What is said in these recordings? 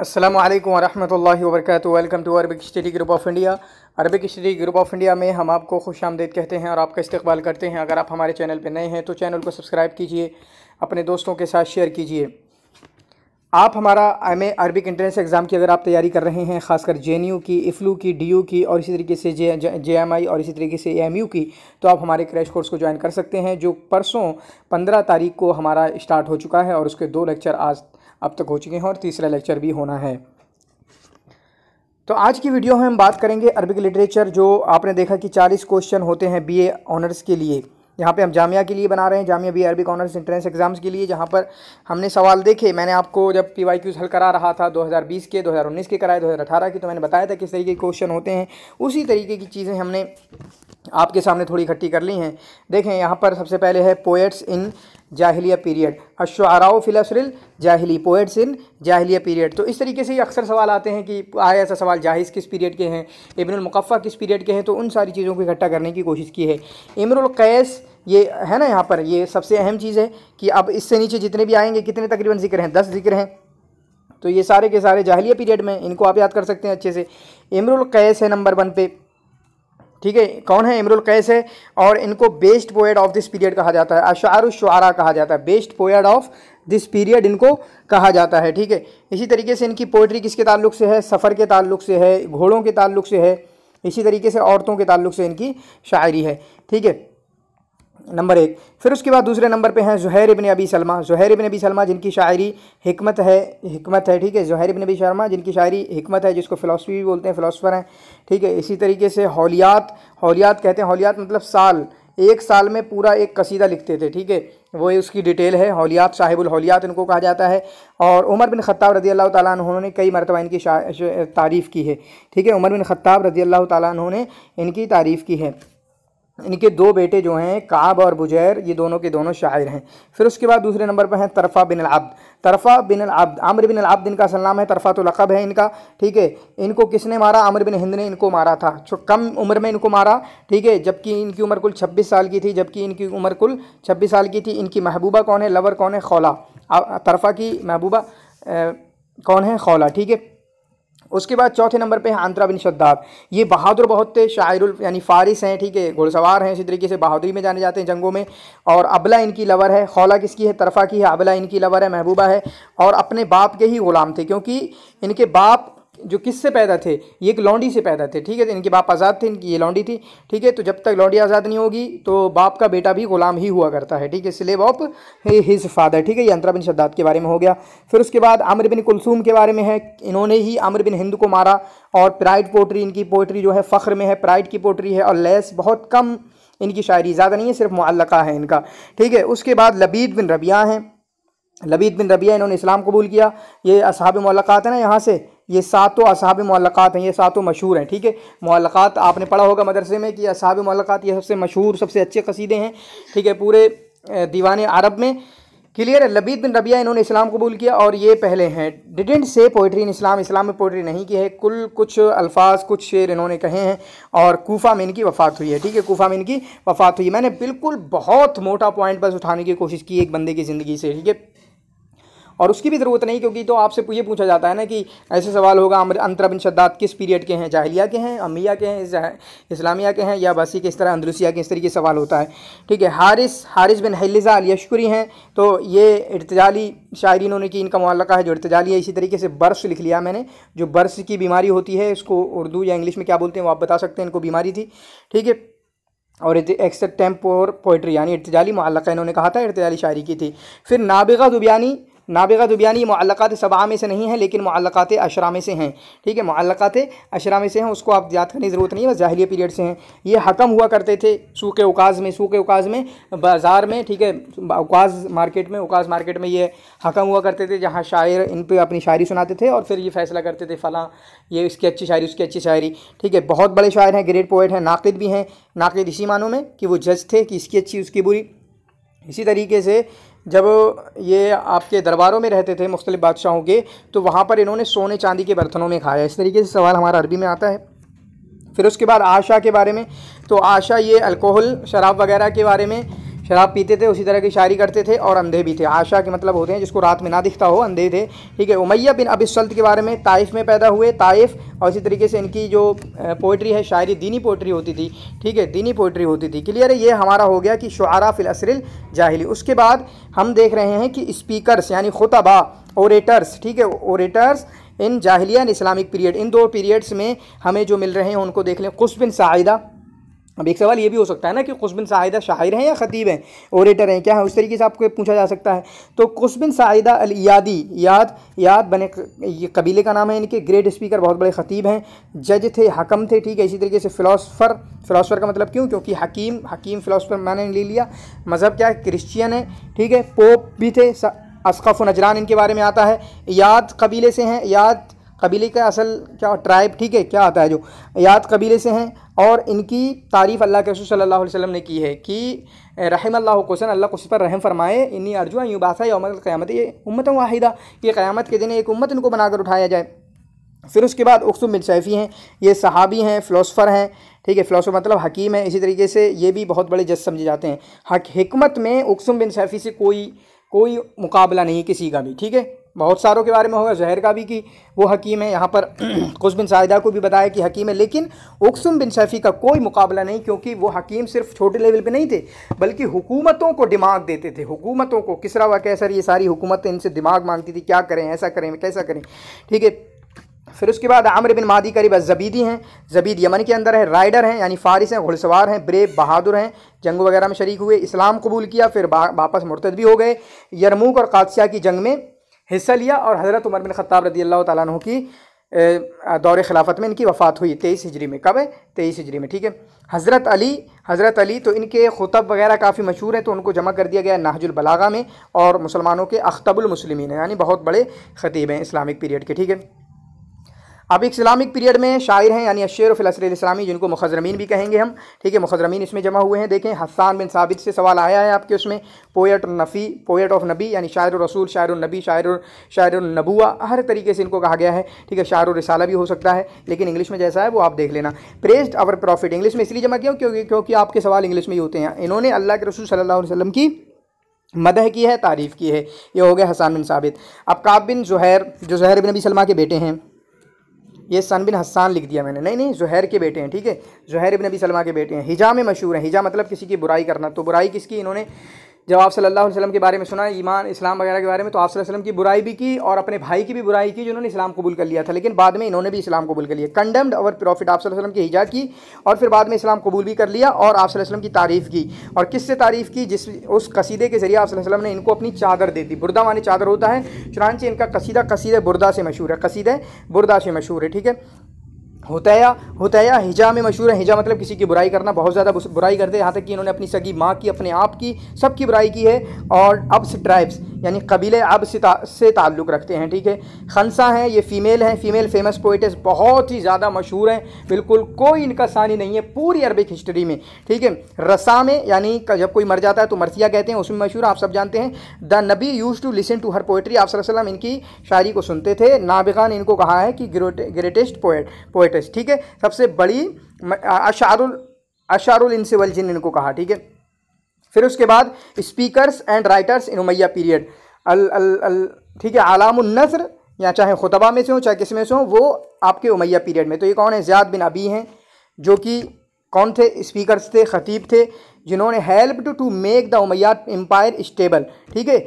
असलम वरहमल वर्क welcome to Arabic study group of India Arabic study group of India में हम आपको खुश आमदेद कहते हैं और आपका इस्तकबाल करते हैं अगर आप हमारे चैनल पर नए हैं तो चैनल को सब्सक्राइब कीजिए अपने दोस्तों के साथ शेयर कीजिए आप हमारा एम अरबिक इंट्रेंस एग्ज़ाम की अगर आप तैयारी कर रहे हैं खासकर जे की इफ़्लू की डी की और इसी तरीके से जे जे और इसी तरीके से एम की तो आप हमारे क्रैश कोर्स को ज्वाइन कर सकते हैं जो परसों पंद्रह तारीख को हमारा स्टार्ट हो चुका है और उसके दो लेक्चर आज अब तक हो चुके हैं और तीसरा लेक्चर भी होना है तो आज की वीडियो में हम बात करेंगे अरबिक लिटरेचर जो आपने देखा कि चालीस क्वेश्चन होते हैं बीए ऑनर्स के लिए यहाँ पे हम जामिया के लिए बना रहे हैं Jamia B Arabic honours entrance exams के लिए जहाँ पर हमने सवाल देखे मैंने आपको जब पी वाई क्यूज़ हल करा रहा था 2020 के 2019 के कराए 2018 के तो मैंने बताया था किस तरीके के क्वेश्चन होते हैं उसी तरीके की चीज़ें हमने आपके सामने थोड़ी इकट्ठी कर ली हैं देखें यहाँ पर सबसे पहले है पोएट्स इन जाहिलिया पीरियड अशाराओ फिलसरिल जाहली पोइट्स इन जाहिलिया पीरियड तो इस तरीके से ये अक्सर सवाल आते हैं कि आया ऐसा सवाल जाहिज़ किस पीरियड के हैं इब्नमकफ़ा किस पीरियड के हैं तो उन सारी चीज़ों को इकट्ठा करने की कोशिश की है इमरुल्क़ैस ये है ना यहाँ पर ये सबसे अहम चीज़ है कि अब इससे नीचे जितने भी आएंगे कितने तकरीबन जिक्र हैं दस जिक्र हैं तो ये सारे के सारे जाहलिया पीरियड में इनको आप याद कर सकते हैं अच्छे से इमरुल कैस है नंबर वन पे ठीक है कौन है इमरुल कैस है और इनको best poet of this period कहा जाता है अशार शुआरा कहा जाता है best poet of this period इनको कहा जाता है ठीक है इसी तरीके से इनकी पोइट्री किसके ताल्लुक से है सफ़र के ताल्लुक से है घोड़ों के ताल्लुक से है इसी तरीके से औरतों के ताल्लुक से इनकी शायरी है ठीक है नंबर एक फिर उसके बाद दूसरे नंबर पे हैं जहैर इबन अबी सलमा जहैर इबन अबी सलमा जिनकी शायरी हमत है हमत है ठीक है जहैर इबन अबी शर्मा जिनकी शायरी हमत है जिसको फ़िलासफ़ी भी बोलते हैं फ़िलासफ़र हैं ठीक है इसी तरीके से हौलियात हौलियात कहते हैं हौलियात मतलब साल एक साल में पूरा एक कसीदा लिखते थे ठीक है वो उसकी डिटेल है हौलियात साहिबुल हौलियात इनको कहा जाता है और उमर बिन खत्ताब रजी अल्लाह ताली ने कई मरतबा इनकी तारीफ़ की है ठीक है उमर बिन खत्ताब रजी अल्लाह ताली उन्होंने इनकी तारीफ़ की है इनके दो बेटे जो हैं काब और बुजैर ये दोनों के दोनों शायर हैं फिर उसके बाद दूसरे नंबर पर हैं तरफ़ा बिन आब्द तरफ़ा बिन आब्द आमिर बिन आब्द इनका सलाम है तरफ़ा तो लकब है इनका ठीक है इनको किसने मारा आमिर बिन हिंद ने इनको मारा था कम उम्र में इनको मारा ठीक है जबकि इनकी उम्र कुल छब्बीस साल की थी जबकि इनकी उम्र कुल छब्बीस साल की थी इनकी महबूबा कौन है लवर कौन है खौला तरफ़ा की महबूबा कौन है खौला ठीक है उसके बाद चौथे नंबर पे है आंतरा बिन शद्दाद ये बहादुर बहुत थे शायर यानी फारिस हैं ठीक है घुड़सवार हैं इसी तरीके से बहादुरी में जाने जाते हैं जंगों में और अबला इनकी लवर है खौला किसकी है तरफा की है अबला इनकी लवर है महबूबा है और अपने बाप के ही ग़ुलाम थे क्योंकि इनके बाप जो किससे पैदा थे ये एक लौंडी से पैदा थे ठीक है इनके बाप आज़ाद थे इनकी ये लौंडी थी ठीक है तो जब तक लौंडी आज़ाद नहीं होगी तो बाप का बेटा भी गुलाम ही हुआ करता है ठीक है स्लेब ऑफ हिज फादर ठीक है ये अंतरा बिन शद्दाद के बारे में हो गया फिर उसके बाद आमिर बिन कुलसूम के बारे में है इन्होंने ही आमिर बिन हिंद को मारा और प्राइड पोट्री इनकी पोट्री जो है फ़ख्र में है प्राइड की पोट्री है और लेस बहुत कम इनकी शायरी ज़्यादा नहीं है सिर्फ मुअल्लका है इनका ठीक है उसके बाद लबीद बिन रबिया हैं लबीद बिन रबिया इन्होंने इस्लाम कबूल किया ये असहाब मौलक़ात है ना यहाँ से ये सातों तो असाब मौलक़ात हैं ये सातों तो मशहूर हैं ठीक है मौलक़ात आपने पढ़ा होगा मदरसे में कि असाब मौलक़ात ये सबसे मशहूर सबसे अच्छे कसीदे हैं ठीक है पूरे दीवान अरब में क्लियर है लबीद बिन रबिया इन्होंने इस्लाम कबूल किया और ये पहले हैं डिडेंट से पोइट्री इन इस्लाम इस्लाम में पोइट्री नहीं की है कुल कुछ अल्फाज कुछ शेर इन्होंने कहे हैं और कोफा में इनकी वफ़ात हुई है ठीक है कोफा में इनकी वफ़ात हुई मैंने बिल्कुल बहुत मोटा पॉइंट बस उठाने की कोशिश की एक बंदे की ज़िंदगी से ठीक है और उसकी भी ज़रूरत नहीं क्योंकि तो आपसे ये पूछा जाता है ना कि ऐसे सवाल होगा अंतरा बिन शद्दात किस पीरियड के हैं जाहलिया के हैं अमिया के हैं इस्लामिया के हैं या बसी के इस तरह अंदरूसिया के इस तरीके सवाल होता है ठीक है हारिस हारिस बिन हलिजा अल यशकुरी हैं तो ये इर्तजाली शायरी इन्होंने की इनका मुआलका है जो इर्तजाली है इसी तरीके से बर्स लिख लिया मैंने जो बर्स की बीमारी होती है इसको उर्दू या इंग्लिश में क्या बोलते हैं वो आप बता सकते हैं इनको बीमारी थी ठीक है और एक्सेप्ट टेम्प पोइट्री यानी इर्तजाली मुआलका इन्होंने कहा था इर्तजाली शायरी की थी फिर नाबिका दुबियानी नाबिका दुबियानी मल्लत सबा में से नहीं है लेकिन मल्लत अशरा में से हैं ठीक है मल्लत अशरा में से हैं उसको आप याद करने की ज़रूरत नहीं है बस जाहली पीरियड से हैं ये हकम हुआ करते थे सूखे उकाज़ में सूखे उकाज़ में बाज़ार में ठीक है उकाज़ मार्केट में उकाज़ मार्केट में ये हकम हुआ करते थे जहाँ शायर इन पर अपनी शायरी सुनाते थे और फिर ये फैसला करते थे फ़लाँ ये इसकी अच्छी शायरी उसकी अच्छी शायरी ठीक है बहुत बड़े शायर हैं ग्रेट पोइट हैं नाक़द भी हैं नाक़द इसी मानों में कि वो जज थे कि इसकी अच्छी उसकी बुरी इसी तरीके से जब ये आपके दरबारों में रहते थे मुख्तलिफ बादशाहों के तो वहाँ पर इन्होंने सोने चांदी के बर्तनों में खाया इस तरीके से सवाल हमारा अरबी में आता है फिर उसके बाद आशा के बारे में तो आशा ये अल्कोहल शराब वगैरह के बारे में शराब पीते थे उसी तरह की शायरी करते थे और अंधे भी थे आशा के मतलब होते हैं जिसको रात में ना दिखता हो अंधे थे ठीक है उमैया बिन अब सल्त के बारे में ताइफ में पैदा हुए ताइफ और इसी तरीके से इनकी जो पोइट्री है शायरी दीनी पोइट्री होती थी ठीक है दीनी पोइट्री होती थी क्लियर है ये हमारा हो गया कि शुरा फिलसरिल जाहली उसके बाद हम देख रहे हैं कि स्पीकर्स यानी खुतबा ओरेटर्स ठीक है ओरेटर्स इन जाहलिया इस्लामिक पीरियड इन दो पीरियड्स में हमें जो मिल रहे हैं उनको देख लें कुछ बिन साहिदा अब एक सवाल ये भी हो सकता है ना कि खुशबिन साहिदा शायर हैं या ख़तीब हैं ओरेटर हैं क्या है उस तरीके से आपको पूछा जा सकता है तो खुशबिन साहिदा अलयादी याद याद बने ये कबीले का नाम है इनके ग्रेट स्पीकर बहुत बड़े ख़तीब हैं जज थे हकम थे ठीक है इसी तरीके से फ़िलासफ़र फ़िलासफ़र का मतलब क्यों क्योंकि हकीम हकीम फ़िलासफ़र मैंने ले लिया मज़हब क्या है क्रिश्चियन है ठीक है पोप भी थे असकफ़ नजरान इनके बारे में आता है याद कबीले से हैं याद कबीले का असल क्या ट्राइब ठीक है क्या आता है जो याद कबीले से हैं और इनकी तारीफ़ अल्लाह के रसूल सल्लल्लाहु अलैहि वसल्लम ने की है कि रहम अल्लाह कोसन अल्लाह कुछ पर रहम फरमाए इन्नी अर्जुआ यूँ बासा यौमत क़्यामत ये उम्मत वाहिदा ये क़्यामत के दिन एक उम्मत इनको बनाकर उठाया जाए फिर उसके बाद उकसुम बिन सैफ़ी हैं ये सहाबी हैं फ़िलासफ़र हैं ठीक है फ़िलासफ़र मतलब हकीम है इसी तरीके से ये भी बहुत बड़े जज समझे जाते हैं हक हमत में उकसुम बिन सैफ़ी से कोई कोई मुकाबला नहीं किसी का भी ठीक है बहुत सारों के बारे में होगा जहर का भी कि वो हकीम है यहाँ पर कुछ बिन साहिदा को भी बताया कि हकीम है लेकिन उकसुम बिन शैफ़ी का कोई मुकाबला नहीं क्योंकि वो हकीम सिर्फ छोटे लेवल पे नहीं थे बल्कि हुकूमतों को दिमाग देते थे हुकूमतों को किसरा हुआ कैसर ये सारी हुकूमतें इनसे दिमाग मांगती थी क्या करें ऐसा करें कैसा करें ठीक है फिर उसके बाद आमिर बिन मादी करीब जबीदी हैं जबीद यमन के अंदर है राइडर हैं यानी फारिस हैं घुड़सवार हैं ब्रेब बहादुर हैं जंग वगैरह में शरीक हुए इस्लाम कबूल किया फिर वापस मुर्तद भी हो गए यरमूक और कादसिया की जंग में हिस्सा लिया और हज़रत उमर बिन ख़त्ताब रदी अल्लाह तु की दौरे खिलाफत में इनकी वफ़ात हुई तेईस हिजरी में कब है तेईस हिजरी में ठीक है हज़रत अली हज़रत अली तो इनके खुतब वगैरह काफ़ी मशहूर हैं तो उनको जमा कर दिया गया नाहजुलबलागा में और मुसलमानों के अख्तबुलमसलिमिन यानी बहुत बड़े ख़तीब हैं इस्लामिक पीरियड के ठीक है अब इस्लामिक पीरियड में शायर हैं यानी अशर फिलसलामी जिनको मुखजरमीन भी कहेंगे हम ठीक है मुखजरमीन इसमें जमा हुए हैं देखें हसान बिन साबित से सवाल आया है आपके उसमें पोएट नफ़ी पोएट ऑफ नबी यानी शायर रसूल शायर नबी शायर शायर नबुआ हर तरीके से इनको कहा गया है ठीक है शायर रिसाला भी हो सकता है लेकिन इंग्लिश में जैसा है वो आप देख लेना प्रेस्ड अवर प्रॉफिट इंग्लिश में इसलिए जमा किया क्योंकि क्योंकि आपके सवाल इंग्लिश में ही होते हैं इन्होंने अल्लाह के रसूल सल्ला वसलम की मदह की है तारीफ़ की है ये हो गया हसान बिन साबित अब काब बिन जहैर जो जहर बिन नबी सलमा के बेटे हैं ये सन बिन हसान लिख दिया मैंने नहीं नहीं जहर के बेटे हैं ठीक है जहर बिन नबी सलमा के बेटे हैं हिजा में मशहूर हैं हिजा मतलब किसी की बुराई करना तो बुराई किसकी इन्होंने जब आप सल्लल्लाहु अलैहि वसल्लम के बारे में सुना ईमान इस्लाम वगैरह के बारे में तो आप वसल्लम की बुराई भी की और अपने भाई की भी बुराई की जिन्होंने इस्लाम कबूल कर लिया था लेकिन बाद में इन्होंने भी इस्लाम कबूल कर लिया कंडम्ड और प्रॉफिट आप वसल्लम की हिजा की और फिर बाद में इस्लाम कबूल भी कर लिया और आप वसल्लम की तारीफ़ की और किससे तारीफ़ की जिस उस कसीदे के ज़रिए आप वसल्लम ने इनको अपनी चादर दे दी बुरदा मानी चादर होता है चुनानचे इनका कसीदा कसीदे बुरदा से मशहूर है कसीदे बुरदा से मशहूर है ठीक है हुतया हुतया हिजा में मशहूर है हिजा मतलब किसी की बुराई करना बहुत ज़्यादा बुराई करते हैं यहाँ तक कि इन्होंने अपनी सगी माँ की अपने आप की सब की बुराई की है और अब्स ट्राइब्स यानी कबीले अब से ताल्लुक़ रखते हैं ठीक है खनसा हैं ये फ़ीमेल हैं फीमेल फेमस पोइटस बहुत ही ज़्यादा मशहूर हैं बिल्कुल कोई इनका सानी नहीं है पूरी अरबिक हिस्ट्री में ठीक है रसा में यानी जब कोई मर जाता है तो मरसिया कहते हैं उसमें मशहूर आप सब जानते हैं द नबी use to listen to her poetry आप इनकी शायरी को सुनते थे नाबिका ने इनको कहा है कि ग्रेटेस्ट पोइट पोइट पोइट्स ठीक है सबसे बड़ी अशारुल अशारुल इंसिवल जिन इनको कहा ठीक है फिर उसके बाद speakers and writers in Umayya period अल अल अल ठीक है आलामुलनसर या चाहे खुतबा में से हो चाहे किस में से हो वो आपके उमैया पीरियड में तो ये कौन है ज़्याद बिन अबी हैं जो कि कौन थे स्पीकर्स थे खतीब थे जिन्होंने help to make the Umayya empire stable ठीक है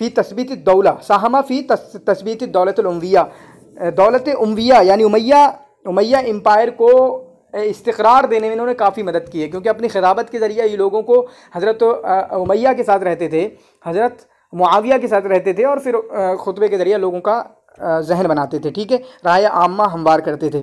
फ़ी तस्बीत दौला साहमा फ़ी तस्बीत दौलत उमविया दौलत उमविया यानी उमैया उमैया एम्पायर को इस्तरार देने में इन्होंने काफ़ी मदद की है क्योंकि अपनी खिताबत के ज़रिए ये लोगों को हज़रत उमैया के साथ रहते थे हज़रत मुआविया के साथ रहते थे और फिर खुतबे के ज़रिए लोगों का जहन बनाते थे ठीक है राय आमा हमवार करते थे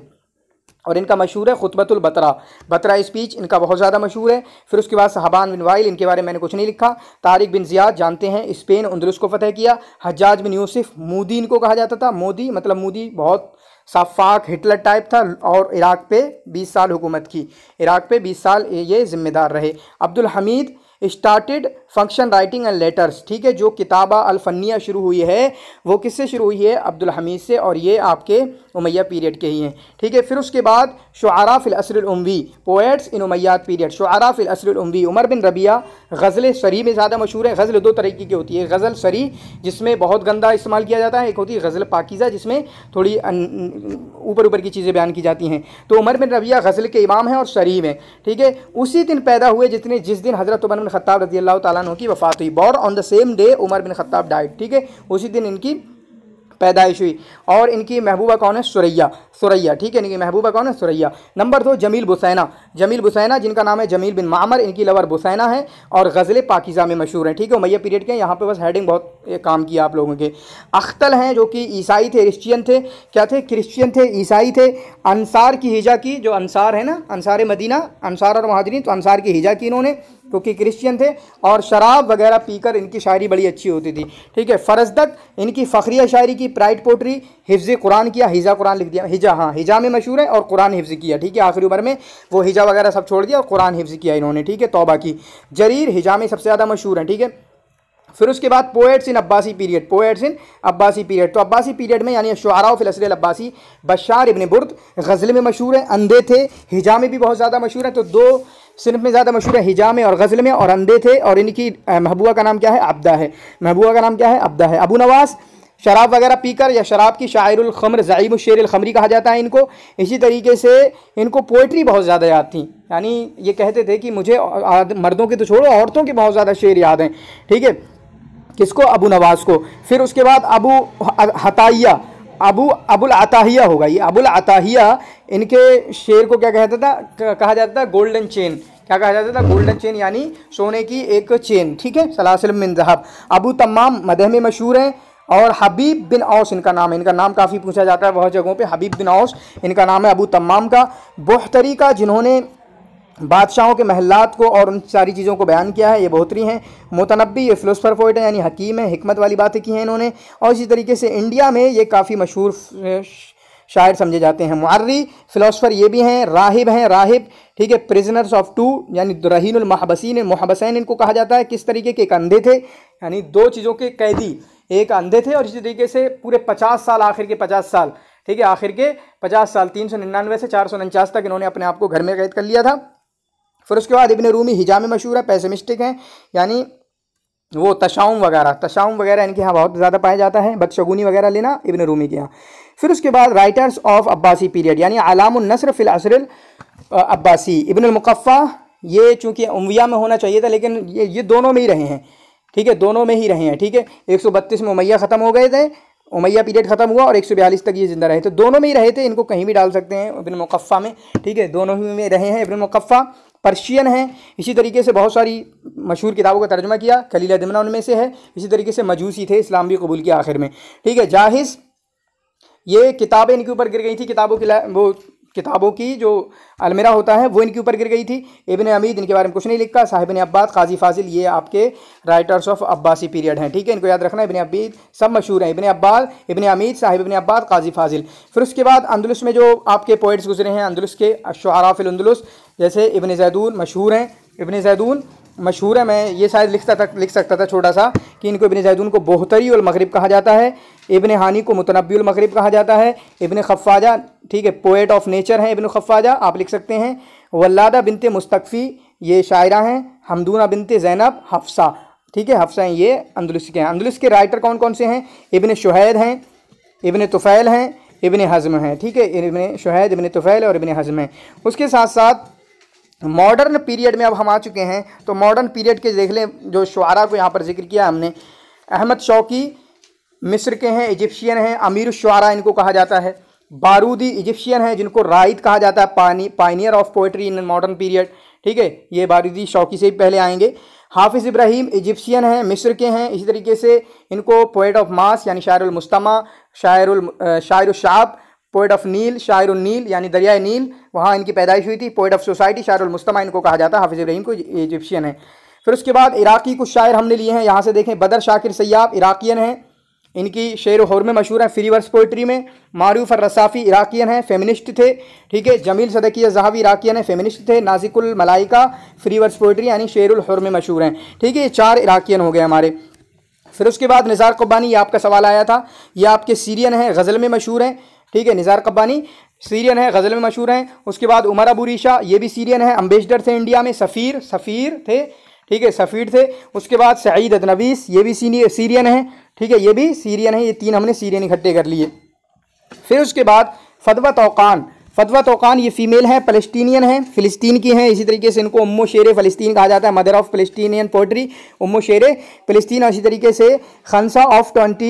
और इनका मशहूर है ख़ुतबतुलबतरा बतरा स्पीच इनका बहुत ज़्यादा मशहूर है फिर उसके बाद साहबान बिन वाइल इनके बारे में मैंने कुछ नहीं लिखा तारिक बिन ज़ियाद जानते हैं स्पेन उन्दरुस को फतह किया हजाज बिन यूसफ़ मोदी इनको कहा जाता था मोदी मतलब मोदी बहुत शफाक हिटलर टाइप था और इराक़ पे 20 साल हुकूमत की इराक़ पे 20 साल ये ज़िम्मेदार रहे Abdul Hamid started function writing and letters ठीक है जो किताबा अलफनिया शुरू हुई है वो किससे शुरू हुई है अब्दुल हमीद से और ये आपके उमैया पीरियड के ही हैं ठीक है फिर उसके बाद शुरा फ़िलसरउमवी पोएट्स इन उमैयात पीरियड शुरा फ़िलसरउमवी उमर बिन रबिया गज़ल शरी में ज़्यादा मशहूर है गज़ल दो तरीके की होती है गज़ल शरी जिसमें बहुत गंदा इस्तेमाल किया जाता है एक होती है गज़ल पाकिज़ा जिसमें थोड़ी ऊपर ऊपर की चीज़ें बयान की जाती हैं तो उमर बिन रबिया गज़ल के इमाम हैं और शरीफ हैं ठीक है उसी दिन पैदा हुए जितने जिस दिन हज़रत उमर बिन खत्ताब रजी अल्लाह तु की वफ़ात हुई born on the same day Umar bin Khattab died ठीक है उसी दिन इनकी पैदाइश हुई और इनकी महबूबा कौन है सुरैया सुरैया ठीक है इनकी महबूबा कौन है सुरैया नंबर दो जमील बुसैना जमील बुसैना जिनका नाम है जमील बिन मामर इनकी लवर बुसैना है और गज़ल पाकिज़ा में मशहूर हैं ठीक है मैया पीरियड के यहाँ पे बस हेडिंग बहुत काम किया आप लोगों के अख्तल हैं जो कि ईसाई थे क्रिश्चियन थे क्या थे क्रिश्चियन थे ईसाई थे अनसार की हिजा की जो अनसार है ना अनसार मदीना अनसार और महाजरीन तो अनसार की हिजा की इन्होंने क्योंकि क्रिश्चियन थे और शराब वगैरह पीकर इनकी शायरी बड़ी अच्छी होती थी ठीक है फरजदक इनकी फ़खरिया शायरी की प्राइड पोट्री हिफ्ज़ कुरान किया हिजा कुरान लिख दिया हिजा हाँ हिजा में मशहूर है और कुरान हिफ्ज़ किया ठीक है आखिरी उम्र में वो हिजा वगैरह सब छोड़ दिया और कुरान हिफ्ज़ किया इन्होंने ठीक है तोबा की जरीर हिजा में सबसे ज़्यादा मशहूर है ठीक है फिर उसके बाद poets in Abbasi period poets in Abbasi period तो अब्बासी पीरियड में यानी शुरा फिलसर अब्बासी बशार इबन बुर्द गज़ल में मशहूर है अंधे थे हिजा में भी बहुत ज़्यादा मशहूर है तो दो सिर्फ में ज़्यादा मशहूर है हिजा में और गज़ल में और अंधे थे और इनकी महबूबा का नाम क्या है अब्दा है महबूबा का नाम क्या है अब्दा है अबू नवास शराब वगैरह पीकर या शराब की शायरखमर ज़ाइम शेरखमरी कहा जाता है इनको इसी तरीके से इनको पोइट्री बहुत ज़्यादा याद थी यानी ये कहते थे कि मुझे मर्दों के तो छोड़ो औरतों के बहुत ज़्यादा शेर याद हैं ठीक है किसको अबू नवाज़ को फिर उसके बाद अबू हताइया अबू अबुल अताहिया होगा ये अबुल अताहिया इनके शेर को क्या कहता था कहा जाता था गोल्डन चेन क्या कहा जाता था गोल्डन चेन यानी सोने की एक चेन ठीक है सलासल बिन जहाब अबू तमाम मदह में मशहूर हैं और हबीब बिन औस इनका नाम है इनका नाम काफ़ी पूछा जाता है बहुत जगहों पे हबीब बिन औस इनका नाम है अबू तमाम का बोहतरी का जिन्होंने बादशाहों के महलात को और उन सारी चीज़ों को बयान किया है ये बहुतरी हैं मुतनबी ये फ़िलोसफर पोइट है यानी हकीम है हमत वाली बातें की हैं इन्होंने और इसी तरीके से इंडिया में ये काफ़ी मशहूर शायर समझे जाते हैं मार्री फ़िलोसफ़र ये भी हैं राहिब हैं राहिब ठीक है प्रिजनर्स ऑफ टू यानी रहीनमहबसिन महबसैन इनको कहा जाता है किस तरीके के एक अंधे थे यानी दो चीज़ों के कैदी एक अंधे थे और इसी तरीके से पूरे पचास साल आखिर के पचास साल ठीक है आखिर के पचास साल तीन सौ निन्यानवे से चार सौ उनचास तक इन्होंने अपने आप को घर में कैद कर लिया था फिर उसके बाद इबन रूमी हिजाम मशहूर है पैसमिस्टिक हैं यानी वो तशाउम वगैरह तशाउम वगैरह इनके यहाँ बहुत ज़्यादा पाया जाता है बदशगुनी वगैरह लेना इबन रूमी के यहाँ फिर उसके बाद राइटर्स ऑफ अब्बासी पीरियड यानी आलामसर फिल असर अब्बासी इबन मुकफ़ा ये चूँकि उमविया में होना चाहिए था लेकिन ये ये दोनों में ही रहे हैं ठीक है दोनों में ही रहे हैं ठीक है एक सौ बत्तीस में उमैया ख़त्म हो गए थे उमैया पीरियड ख़त्म हुआ और एक सौ बयालीस तक ये जिंदा रहे थे तो दोनों में ही रहे थे इनको कहीं भी डाल सकते हैं इबन मुकफ़ा में ठीक है दोनों ही में रहे हैं इबन मुकफ़ा पर्शियन है इसी तरीके से बहुत सारी मशहूर किताबों का तर्जमा किया खलील दमना उनमें से है इसी तरीके से मजूसी थे इस्लाम भी कबूल किया आखिर में ठीक है जाहिज़ ये किताबें इनके ऊपर गिर गई थी किताबों की वो किताबों की जो अलमेरा होता है वो इनके ऊपर गिर गई थी इबन अमीद इनके बारे में कुछ नहीं लिखा साहिब ने अब्बास काजी फाजिल ये आपके राइटर्स ऑफ अब्बासी पीरियड हैं ठीक है इनको याद रखना इबन अबीद सब मशहूर हैं इबन अब्बाद इबन अमीद साहिब इबन अब्बास काजी फाजिल फिर उसके बाद अंदुलस में जो आपके पोइट्स गुजरे हैं अंदुलस के शाराफिलंदुलस जैसे इबन जैदून मशहूर हैं इबन जैदून मशहूर है मैं ये शायद लिखता था लिख सकता था छोटा सा कि इनको इबन जैदून को बोहतरी और मगरब कहा जाता है इबन हानी को मुतनबी मगरब कहा जाता है इबन खफाजा ठीक है पोएट ऑफ नेचर हैं इबन खफाजा आप लिख सकते हैं वल्लादा बिनते मुस्तफ़ी ये शायरा हैं हमदूना बिनते जैनब हफ्सा ठीक है हफ्सा हैं ये अंदुलिस के हैं अंदलुस के राइटर कौन कौन से हैं इबन शुहैद हैं इबन तुफ़ैल हैं इबन हज़म हैं ठीक है इबन शुहैद इबन तुफ़ैल और इबन हज़म हैं उसके साथ साथ मॉडर्न पीरियड में अब हम आ चुके हैं तो मॉडर्न पीरियड के देख लें जो शुरा को यहाँ पर जिक्र किया हमने अहमद शौकी मिस्र के हैं इजिप्शियन हैं अमीर शुरा इनको कहा जाता है बारूदी इजिप्शियन हैं जिनको राइत कहा जाता है पानी pioneer of poetry in modern period ठीक है ये बारूदी शौकी से ही पहले आएंगे हाफिज़ इब्राहिम इजिप्शियन हैं मिस्र के हैं इसी तरीके से इनको पोइट ऑफ मास यानी शायर मुस्तमा शायर शायर शाब पोइट ऑफ नील शायर नील यानी दरियाए नील वहाँ इनकी पैदाइश हुई थी पोइट ऑफ सोसाइटी शायर मुस्तमा इनको कहा जाता है हाफिज़ इब्राहिम को इजिप्शियन है फिर उसके बाद इराक़ी कुछ शायर हमने लिए हैं यहाँ से देखें बदर शाकिर सयाब इराक़ियन हैं इनकी शेर हौर में मशहूर हैं फ्री वर्स पोइट्री में मारूफ और रसाफ़ी इराक़ियन हैं फेमिनिस्ट थे ठीक है जमील सदकिया जहावी इराक़ियन हैं फेमिनिस्ट थे Nazik al Malaika free verse poetry यानी शेरुल हौर में मशहूर हैं ठीक है ये चार इराक़ियन हो गए हमारे फिर उसके बाद निज़ार कुब्बानी ये आपका सवाल आया था ये आपके सीरियन हैं गज़ल में मशहूर हैं ठीक है निज़ार कब्बानी सीरियन है गज़ल में मशहूर हैं उसके बाद उमर अबू रीशा ये भी सीरियन है अम्बेसडर थे इंडिया में सफ़ीर सफ़ीर थे ठीक है सफ़ीर थे उसके बाद सईद अदनवीस ये भी सीरियन है ठीक है ये भी सीरियन है ये तीन हमने सीरियन इकट्ठे कर लिए फिर उसके बाद फतवा तोकान फतवा तोकान ये फीमेल है फलस्तीनियन है फिलस्तीन की हैं इसी तरीके से इनको उम्मो शेर फ़लस्तीन कहा जाता है मदर ऑफ़ फ़लस्तीनियन पोइट्री उम्मो शेर फ़लस्तीन और इसी तरीके से Khansa of twenty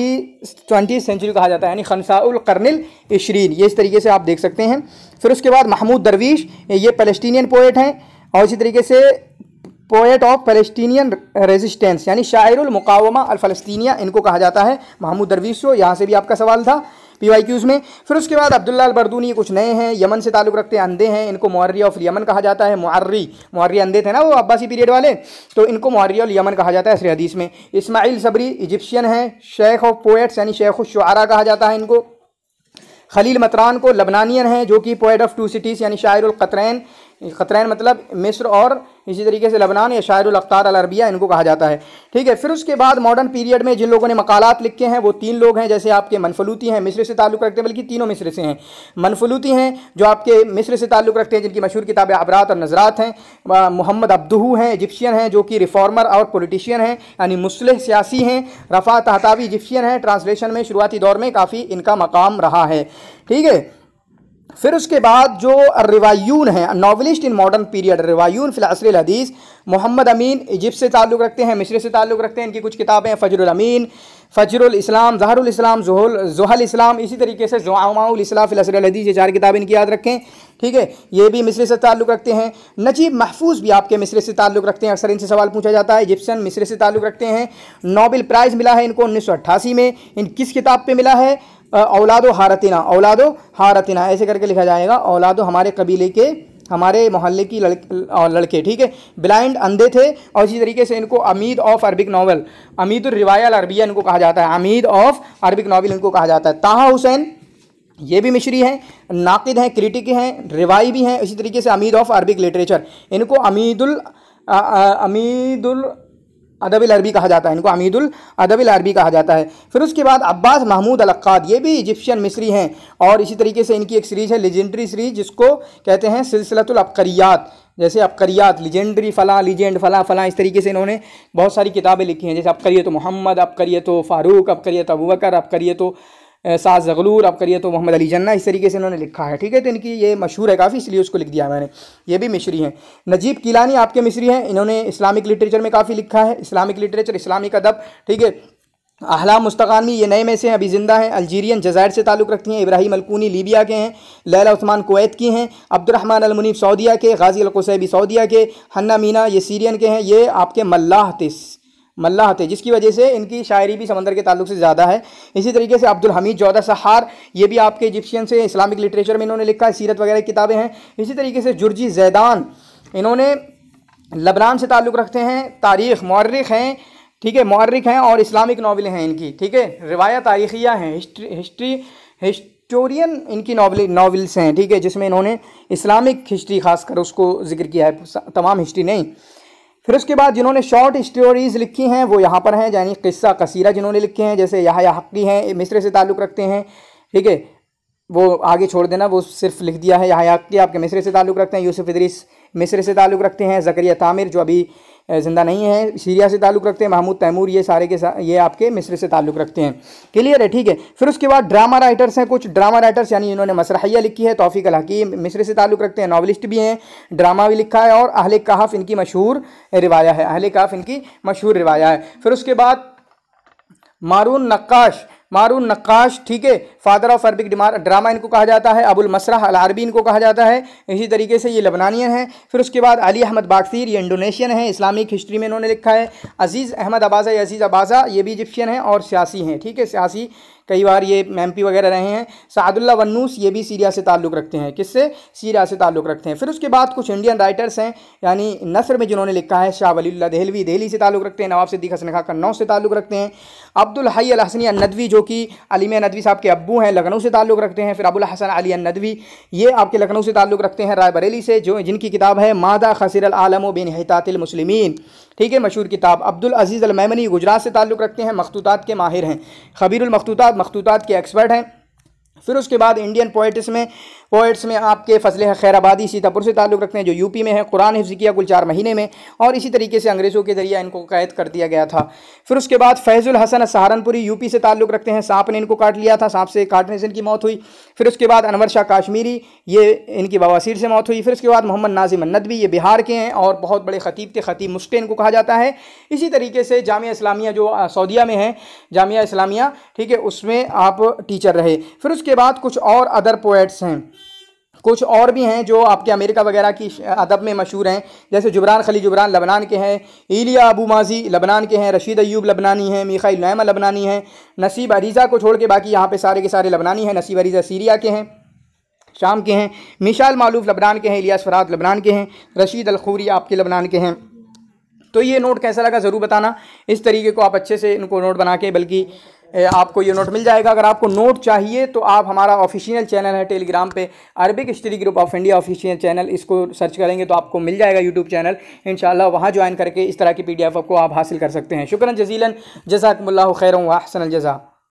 twenty century कहा जाता है यानी खनसा उलकरनल इशरीन ये इस तरीके से आप देख सकते हैं फिर उसके बाद महमूद दरवीश ये फ़लस्तीनियन पोइट हैं और इसी तरीके से पोएट ऑफ फ़लस्तीनियन रेजिस्टेंस यानी शायरुल मुकावमा इनको कहा जाता है महमूद दरवीश को यहाँ से भी आपका सवाल था पी वाई क्यूज़ में फिर उसके बाद अब्दुल्ला बरदूनी कुछ नए हैं यमन से ताल्लुक़ रखते अंधे हैं इनको मौर्री ऑफ यमन कहा जाता है मुआर्री मुआर्री अंधे थे ना वो अब्बासी पीरियड वाले तो इनको मौर्री और यमन कहा जाता है असर हदीस में इसमाइल सबरी इजिप्शियन है शेख ऑफ पोएट्स यानी शेख शुआरा कहा जाता है इनको खलील मतरान को लबनानियन है जो कि पोएट ऑफ टू सिटीज़ यानी शायर कतरैन कतरैन मतलब मिस्र और इसी तरीके से लबनान या शायर अख्तार अल अरबिया इनको कहा जाता है ठीक है फिर उसके बाद मॉडर्न पीरियड में जिन लोगों ने मकालत लिखे हैं वो तीन लोग हैं जैसे आपके मनफलूती हैं मिस्र से ताल्लुक़ रखते हैं बल्कि तीनों मिस्र से हैं मनफलूती हैं जो आपके मिस्र से ताल्लुक़ रखते हैं जिनकी मशहूर किताबें अबरात और नजरात हैं मोहम्मद अब्दू हैं इजिप्शियन हैं जो कि रिफॉर्मर और पोलिटिशियन हैं यानी मुस्लि सियासी हैं रफ़ा तहतावी इजिप्शियन हैं ट्रांसलेशन में शुरुआती दौर में काफ़ी इनका मकाम रहा है ठीक है फिर उसके बाद जो रिवायून हैं नावलिस्ट इन मॉडर्न पीरियड रिवायून फिलासर हदीस मोहम्मद अमीन इजिप्ट से ताल्लुक़ रखते हैं मिस्र से ताल्लुक़ रखते हैं इनकी कुछ किताबें फ़जरुल अमीन फ़जरस्लाम इस्लाम जहल इस्लाम इसी तरीके से जोआमाउलसलाफ़िलसरदीज ये चार किताबें इनकी याद रखें ठीक है ये भी मिसरे से ताल्लुक़ रखते हैं नजीब महफूज भी आपके मिसरे से ताल्लुक़ रखते हैं अक्सर इनसे सवाल पूछा जाता है जिप्सन मिसरे से ताल्लुक़ रखते हैं नोबल प्राइज़ मिला है इनको उन्नीस में इन किस किताब पर मिला है औलादो हारतना औलादो हारतना ऐसे करके लिखा जाएगा औलादो हमारे कबीले के हमारे मोहल्ले की लड़के लड़के ठीक है ब्लाइंड अंधे थे और इसी तरीके से इनको अमीद ऑफ अरबिक नावल अमीद रिवायल अरबिया इनको कहा जाता है अमीद ऑफ अरबिक नावल इनको कहा जाता है ताहा हुसैन ये भी मिश्री हैं नाकिद हैं क्रिटिक हैं रिवाई भी हैं इसी तरीके से अमीद ऑफ अरबिक लिटरेचर इनको अमीदुल अमीदुल अदबिल अरबी कहा जाता है इनको अमीदुल अदबिल अरबी कहा जाता है फिर उसके बाद अब्बास महमूद अलक्ाद ये भी इजिप्शियन मिस्री हैं और इसी तरीके से इनकी एक सीरीज़ है लेजेंडरी सीरीज जिसको कहते हैं सिलसिलतुलअबकरियात जैसे अपकरियात लिजेंडरी फ़लाँ लिजेंड फलाँ फ़लाँ इस तरीके से इन्होंने बहुत सारी किताबें लिखी हैं जैसे अपकरिए तो मोहम्मद अपकरिए तो फ़ारूक अपकरिए तो अबू तो साज जगलूर अब करिए तो मोहम्मद अली जन्ना इस तरीके से इन्होंने लिखा है ठीक है तो इनकी ये मशहूर है काफ़ी इसलिए उसको लिख दिया मैंने ये भी मिश्री हैं नजीब किलानी आपके मिश्री हैं इन्होंने इस्लामिक लिटरेचर में काफ़ी लिखा है इस्लामिक लिटरेचर इस्लामिक अदब ठीक है अहला मुस्तकानी ये नए में से अभी ज़िंदा हैं अल्जीरियन जजायर से ताल्लुक़ रखती हैं इब्राहिम अलकूनी लीबिया के हैं लैला उस्मान कोवैत की हैं अब्दुलरहमान अलमुनीब सऊदिया के गाजी अलकुसैबी सऊदिया के हन्ना मीना ये सीरियन के हैं ये आपके मल्लाह तिस मल्लाह थे जिसकी वजह से इनकी शायरी भी समंदर के ताल्लुक से ज़्यादा है इसी तरीके से अब्दुल हमीद जौदा सहार ये भी आपके इजिप्शियन से इस्लामिक लिटरेचर में इन्होंने लिखा है सीरत वगैरह किताबें हैं इसी तरीके से जुर्जी जैदान इन्होंने लबनान से ताल्लुक़ रखते हैं तारीख़ मौरख़ हैं ठीक है मर्रख हैं और इस्लामिक नावलें हैं इनकी ठीक है रिवायत तारीखिया हैं हिस्ट्री हिस्टोरियन इनकी नावल नावल्स हैं ठीक है जिसमें इन्होंने इस्लामिक हिस्ट्री खासकर उसको जिक्र किया है तमाम हिस्ट्री नहीं फिर उसके बाद जिन्होंने शॉर्ट स्टोरीज लिखी हैं वो यहाँ पर हैं यानी किस्सा कसीरा जिन्होंने लिखे हैं जैसे यहाँ हक्की हैं मिस्र से ताल्लुक़ रखते हैं ठीक है वो आगे छोड़ देना वो सिर्फ लिख दिया है यहाँ हक्की आपके मिस्र से ताल्लुक़ रखते हैं यूसुफ इदरीस मिस्र से ताल्लुक़ रखते हैं जकरिया तामिर जो अभी जिंदा नहीं है सीरिया से ताल्लुक़ रखते हैं महमूद तैमूर ये सारे के सा, ये आपके मिस्र से ताल्लुक़ रखते हैं क्लियर है ठीक है फिर उसके बाद ड्रामा राइटर्स हैं कुछ ड्रामा राइटर्स यानी इन्होंने मसरहैया लिखी है तोफ़ी कल हकीम मिस्र से ताल्लुक़ रखते हैं नावलिस्ट भी हैं ड्रामा भी लिखा है और अहल कहाफ़ इनकी मशहूर रिवाया है अहल कहाफ इनकी मशहूर रिवाया है फिर उसके बाद मारून नक्काश मारून नक्काश ठीक है फादर ऑफ अरबिक ड्रामा इनको कहा जाता है अबुल मसरा अल अरबी इनको कहा जाता है इसी तरीके से ये लबनानियन है फिर उसके बाद अली अहमद बागसीर ये इंडोनेशियन है इस्लामिक हिस्ट्री में इन्होंने लिखा है अजीज़ अहमद अबाज़ा या अजीज़ अबाज़ा ये भी इजिप्शियन है और सियासी हैं ठीक है सियासी कई बार ये एम वगैरह रहे हैं सादुल्ला वन्नूस ये भी सीरिया से ताल्लुक़ रखते हैं किससे सीरिया से ताल्लुक़ रखते हैं फिर उसके बाद कुछ इंडियन राइटर्स हैं यानी नसर में जिन्होंने लिखा है शाह वली दहलवी दहली से ताल्लुक़ रखते हैं नवाब सिद्दीक हसन खा कन्नौ से ताल्लुक़ रखते हैं अब्दुल हई अल हसनी नदवी जो कि अलीम नदवी साहब के अब्बू हैं लखनऊ से ताल्लुक़ रखते हैं फिर अबुल हसन अली नदवी ये आपके लखनऊ से ताल्लुक़ रखते हैं राय बरेली से जो जिनकी किताब है मादा खसर आलम बिन हतातिल मुसलिमीन ठीक है मशहूर किताब अब्दुल अजीज़ अलमैमनी गुजरात से ताल्लुक़ रखते हैं मखतूतात के माहिर हैं खबीरमखतूत मखतूतात के एक्सपर्ट हैं फिर उसके बाद इंडियन पोइट्स में पोइट्स में आपके फसलें खैराबादी सीतापुर से ताल्लुक़ रखते हैं जो यूपी में है कुरान हिफ्ज़ किया कुल चार महीने में और इसी तरीके से अंग्रेज़ों के ज़रिए इनको कैद कर दिया गया था फिर उसके बाद फैज़ुल हसन सहारनपुरी यूपी से ताल्लुक़ रखते हैं सांप ने इनको काट लिया था सांप से काटने से इनकी मौत हुई फिर उसके बाद अनवर शाह काश्मीरी ये इनकी बवासीर से मौत हुई फिर उसके बाद मोहम्मद नाजिम नदवी ये बिहार के हैं और बहुत बड़े खतीब थे खतीब मुश्ते इनको कहा जाता है इसी तरीके से जामिया इस्लामिया जो सऊदिया में है जामिया इस्लामिया ठीक है उसमें आप टीचर रहे फिर उसके बाद कुछ और अदर पोएट्स हैं कुछ और भी हैं जो आपके अमेरिका वगैरह की अदब में मशहूर हैं जैसे जुबरान खली जुबरान लबनान के हैं इलिया अबू माजी लबनान के हैं रशीद अयूब लबनानी हैं मीखा नैमा लबनानी हैं नसीब अरीज़ा को छोड़ के बाकी यहाँ पे सारे के सारे लबनानी हैं नसीब अरीज़ा सीरिया के हैं शाम के हैं मिशाल मालूफ लबनान के हैं इलिया फराद लबनान के हैं रशीद अलखूरी आपके लबनान के हैं तो ये नोट कैसा लगा ज़रूर बताना इस तरीके को आप अच्छे से इनको नोट बना के बल्कि आपको ये नोट मिल जाएगा अगर आपको नोट चाहिए तो आप हमारा ऑफिशियल चैनल है टेलीग्राम पे Arabic history group of India official channel इसको सर्च करेंगे तो आपको मिल जाएगा यूट्यूब चैनल इन शाला वहाँ ज्वाइन करके इस तरह की पी आपको आप हासिल कर सकते हैं शुक्र जजीलन जजाकमल खैर वाहसन जजा